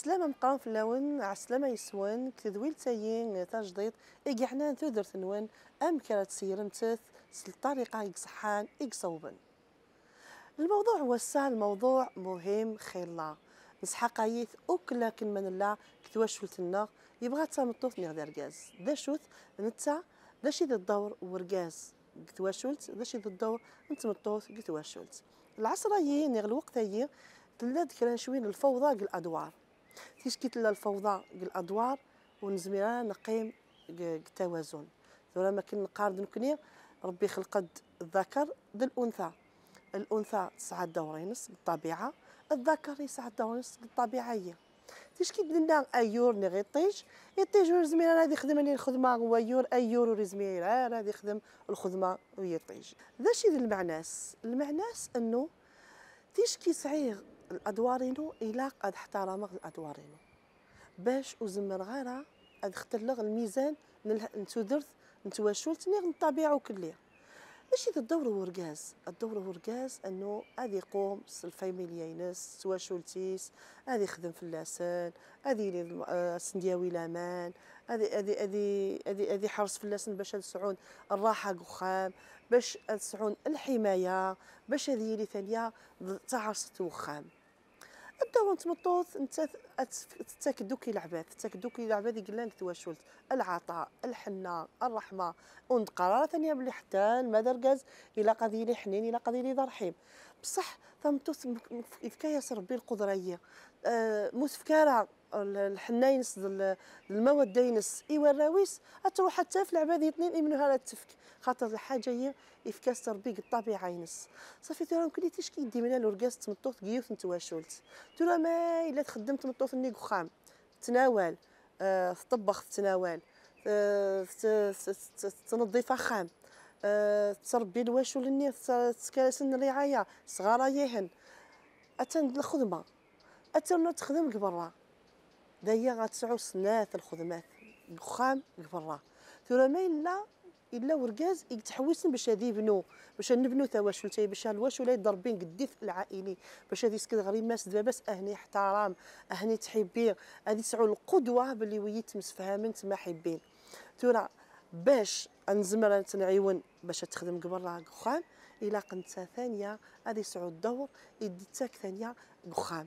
عسلامة مقام في اللون عسلامة يسوان كتدويل تايين تجديد إيكي حنا تودر تنوان أم كرات سير متاث الطريقة يقصحان يقصوبن الموضوع وسع الموضوع مهم خيلا نسحق عيث أكلا كلمة نلا كتواشل تنا يبغى تامطوث نغدا رقاز دا شوث نتا دا شي ذا الدور ورقاز كتواشلت دا شي ذا الدور نتمطوث كتواشلت العصريين نغ الوقت هي تلاد كران شوين الفوضى أدوار تيشكيت الفوضى الادوار ونزميرا نقيم التوازن ذولا ما كاين نقارد نكني ربي خلق الذكر ذا الانثى الانثى تسعى دورينس بالطبيعه الذكر يسعى دورينس بالطبيعه هي تيشكي دنا ايور ني غيطيج يطيج ورزمير هذه خدمه لي الخدمه هو ايور ورزمير هذه يخدم الخدمه ويطيج ذا شي المعناس المعناس انه تيشكي صعيغ الادوارينو الا قد احترم الادوارينو باش وزمر غارة قد اختلغ الميزان نتو درت نتواشلت نيغ الطبيعه وكليه ماشي الدور هو ركاز الدور هو ركاز انه هذه قوم الفاميليا ينس شولتيس هذه خدم في اللاسن هذه آه، سندياوي لامان هذه هذه هذه هذه هذه حرص في اللاسن باش تسعون الراحه قخام باش تسعون الحمايه باش هذه اللي ثانيه تعرصت وخام داو نتمطوط انت تتاكدو كي لعبات تتاكدو كي لعبات يقول لك تواشلت العطاء الحنه الرحمه وند قرار ثانيه بلي حتى المدى ركاز إلا قضي لي حنين إلا قضي لي ضرحيم بصح فهمتو إذ ياسر ربي القدره هي آه، مسفكاره الحناينس المواد داينس ايوا الراويس تروح حتى في العباد اثنين اي منها تفك خاطر الحاجه هي افكاس تربيق الطبيعه ينس صافي ترى كلي تشكي ديما من الورقاس تمطوط كيوث نتواشولت ترى ما الا تخدم تمطوط ني خام تناول أه تطبخ تناول أه تنظيف خام أه تربي الواشول ني تكالسن الرعايه صغار يهن اتند الخدمه حتى انه تخدم قبرا دايا غتسعو سنات الخدمات الخام قبرا ثورا ما الا الا وركاز يتحوسن باش هادي يبنو باش نبنو تواش نتاي باش الواش ولا يضربين قديف العائلي باش هادي سكت غري ماس بس اهني احترام اهني تحبين هادي تسعو القدوه باللي ويت مسفهمين تما حبين تورا باش نزمر تنعيون باش تخدم قبرا قخام الا قنت ثانيه هادي تسعو الدور يدي تاك ثانيه قخام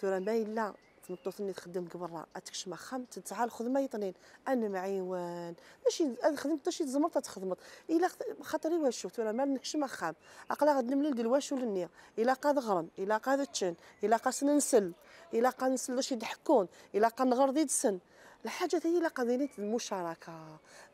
ثم ما الا تنطوطني تخدم برا اتكشما خم تتعال الخدمه يطنين انا معيوان ماشي خدمت شي تزمرت تخدمت الا خاطري واش شفت انا ما نكشما خام اقلا غد نملل ندير واش ولا النية الا قاد غرم الا قاد تشن الا قاسنا نسل الا قاد نسل شي ضحكون الا قاد نغرضي دسن الحاجه هي قضيه المشاركه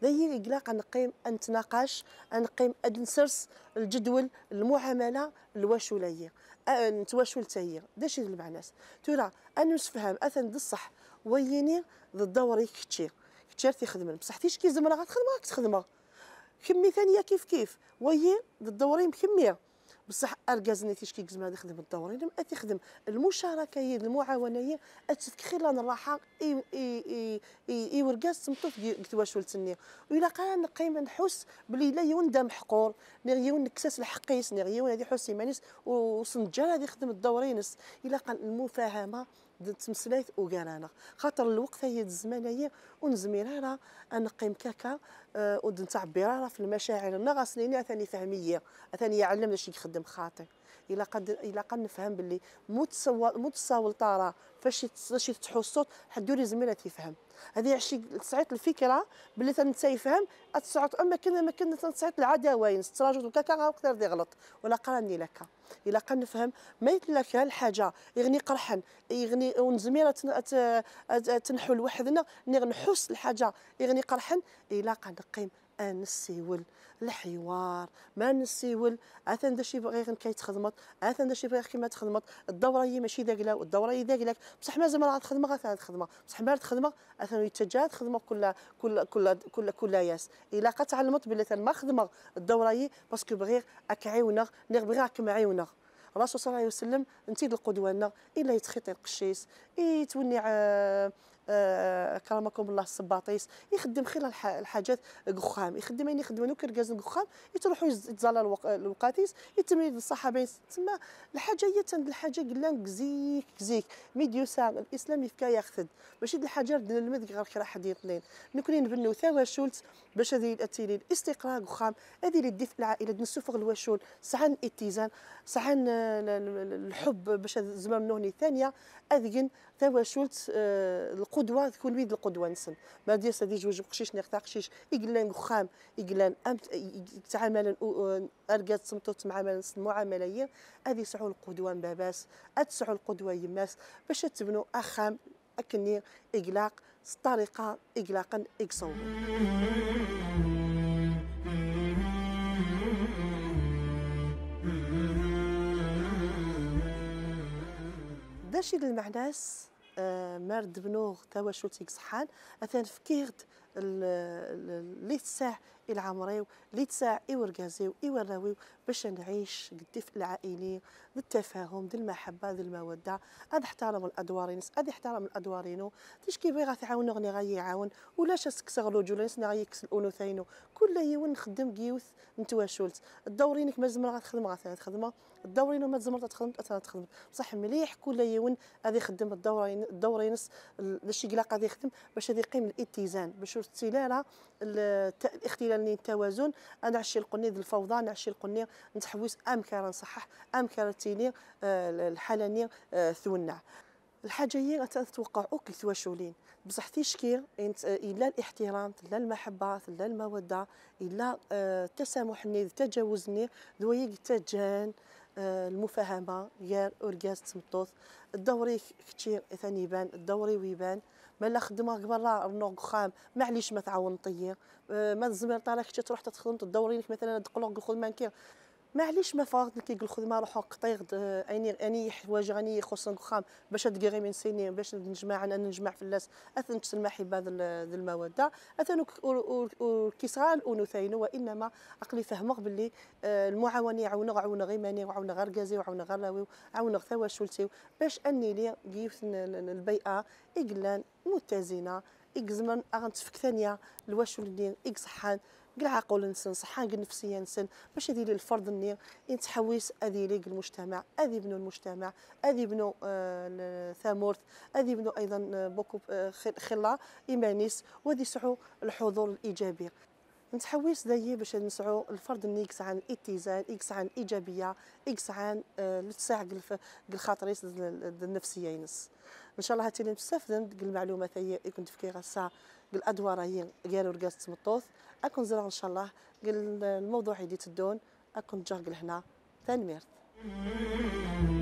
هي اقلاق نقيم نتناقش نقيم نسرس الجدول المعامله الواشوليه نتواشل تاهي داش مع الناس تولا انا نسفهم اثن الصح ويني ضد دوري كتير كتير تيخدم بصح تيش كي زمرا غتخدمها كتخدمها كمي ثانيه كيف كيف ويني ضد دوري مكميه بصح اركاز نتيش كي كزما تخدم الدور ما تخدم المشاركه هي المعاونه هي التفكير لنا الراحه اي اي اي اي قلت واش ولت ني ولا قال قيمه نحس بلي لا يون محقور ني يون نكساس الحقيس ني يون هذه حسي مانيس وصنجال هذه يخدم الدور ينس الا قال المفاهمه تمسلايت اوكارانا خاطر الوقت هي الزمنيه ونزميرها راه نقيم كاكا آه، ونتعبر في المشاعر غاسليني ثاني فهميه ثاني يعلمنا شي يخدم خاطر الا قد الا قد نفهم باللي متصور متصاول طارا فاش فاش يفتحوا الصوت حدوري زميله تيفهم هذه عشي تصعيط الفكره باللي تنسى يفهم تصعط اما كنا ما كنا تنصعيط العداوين التراجل وكاكا غنقدر دي ولا قراني لك الا قنفهم ما يتلاك الحاجه يغني قرحا يغني ونزميره تنحو لوحدنا نغنحس الحاجه يغني قرحا الا نقيم أن نسيول الحوار ما نسيول اثن شي باغي غير كيتخدمط اثن شي باغي كيما تخدمط الدوره هي ماشي داكلا والدوره هي داكلاك بصح مازال راه تخدم غير خدمة بصح ما تخدم اثن يتجاه خدمه كل كل كل كل كل ياس الا تعلمت بلي ما خدمه الدوره هي باسكو بغير اكعيونغ نير بغير كمعيونغ الرسول صلى الله عليه وسلم انت القدوه لنا الا يتخيط القشيس يتوني آه، كرمكم الله السباطيس يخدم خير الحاجات قخام يخدم يعني يخدم كركاز قخام يتروحوا يتزالا الوقاتيس يتم الصحابين تما الحاجه هي تند الحاجه قلان كزيك كزيك ميديوسان الاسلام يفكا ياخذ ماشي الحاجه نلمد غير كرا حد اثنين نكوني نبنو ثوار شولت باش هذه الاتيلي الاستقرار قخام هذه اللي دي في العائله نسوفغ الوشول ساعه الاتزان ساعه الحب باش زمان نوني ثانيه اذقن توا شولت آه، القدوه تكون ويد القدوه نسم ما دي سادي جوج بقشيش نيغتا قشيش إقلان خام إقلان امت تعامل ارقات سمتو تعامل معامله هذه سعو القدوه باباس اتسعو القدوه يماس باش تبنوا اخام اكني اقلاق طريقه اقلاقا اكسوبل ماشي د المعناس آه، مرد بنوغ توا شو صحان اثان فكيرت اللي تساع العمريو اللي تساع يورقازيو ايوراويو باش نعيش قدف العائلي بالتفاهم ديال المحبه ديال الموده هذا احترم الادوار نس هذا احترم الادوار تيش كيبغي غا تعاون غني غا يعاون ولا سكسر الرجول نس غا يكس الانوثين كل يوم نخدم كيوث نتواشولت الدورينك مازال غا تخدم غا تخدم الدورين وما تزمر تخدم تخدم بصح مليح كل يوم غادي يخدم الدورين الدورينس الشيقلاق غادي يخدم باش هذا يقيم الاتزان باش استلالة الاختلال نين التوازن انا عشي القني ذي الفوضى انا عشي القني نتحوس امكار نصحح امكار تيني آه، الحالة ثونا الحاجه هي غتتوقعوا كيتواشولين بصح تيشكير الا الاحترام الا المحبه الا الموده الا آه، التسامح ني التجاوز ني دوايا التجان آه، المفاهمه يا اورغاز تمطوط الدوري كثير ثاني يبان الدوري ويبان ما لا خدمه برا نوغ خام معليش ما تعاون طيه آه، ما تزمر طالك تروح تخدم تدوري لك مثلا دقلوق الخدمه مانكير معليش ما فاغت كيقول ما روحو قطيغ اني اني حوايج غني خصنا الخام باش تقري من سيني باش نجمع انا نجمع في الناس اثن تسلم هذا المواد اثن كيسغال ونثين وانما عقلي فهمه باللي آه، المعاونه يعاون غير غيماني وعاون غير غازي وعاون غير لاوي وعاون ثوا شولتي باش اني لي البيئه اقلان متزنه إكز من أغنتفك ثانية الواش ندير إكز صحان كل عقول نسن صحان كل نفسيا نسن باش هذه الفرد ني يتحويس هذه ليك المجتمع هذه بنو المجتمع هذه بنو آه ثامورث هذه بنو ايضا آه، بوكو آه، خلا ايمانيس وهذه سعو الحضور الايجابي نتحوس دايي باش نسعو الفرد من اكس عن الاتزان اكس عن ايجابيه اكس عن آه، لتساع قل الخاطريس النفسيه ينس ان شاء الله هاتين بزاف المعلومات هي كنت في غسا قل هي غير ورقاس تمطوط اكون زرع ان شاء الله الموضوع يدي تدون اكون جا هنا ثاني تنميرت